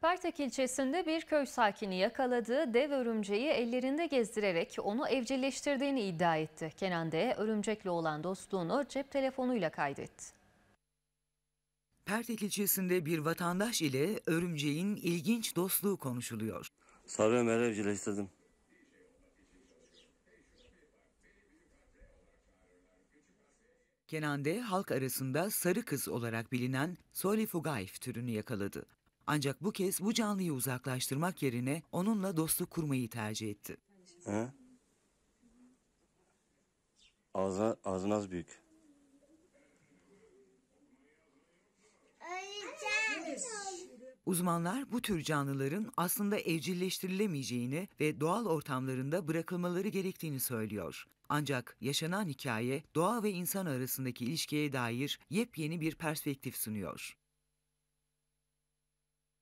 Pertek ilçesinde bir köy sakini yakaladığı dev örümceği ellerinde gezdirerek onu evcilleştirdiğini iddia etti. Kenan D. örümcekle olan dostluğunu cep telefonuyla kaydetti. Pertek ilçesinde bir vatandaş ile örümceğin ilginç dostluğu konuşuluyor. Sarı Ömer'i evcilleştirdim. Kenan'de halk arasında sarı kız olarak bilinen Solifugayf türünü yakaladı. Ancak bu kez bu canlıyı uzaklaştırmak yerine onunla dostluk kurmayı tercih etti. He? Ağzına, ağzın az büyük. Uzmanlar bu tür canlıların aslında evcilleştirilemeyeceğini ve doğal ortamlarında bırakılmaları gerektiğini söylüyor. Ancak yaşanan hikaye doğa ve insan arasındaki ilişkiye dair yepyeni bir perspektif sunuyor.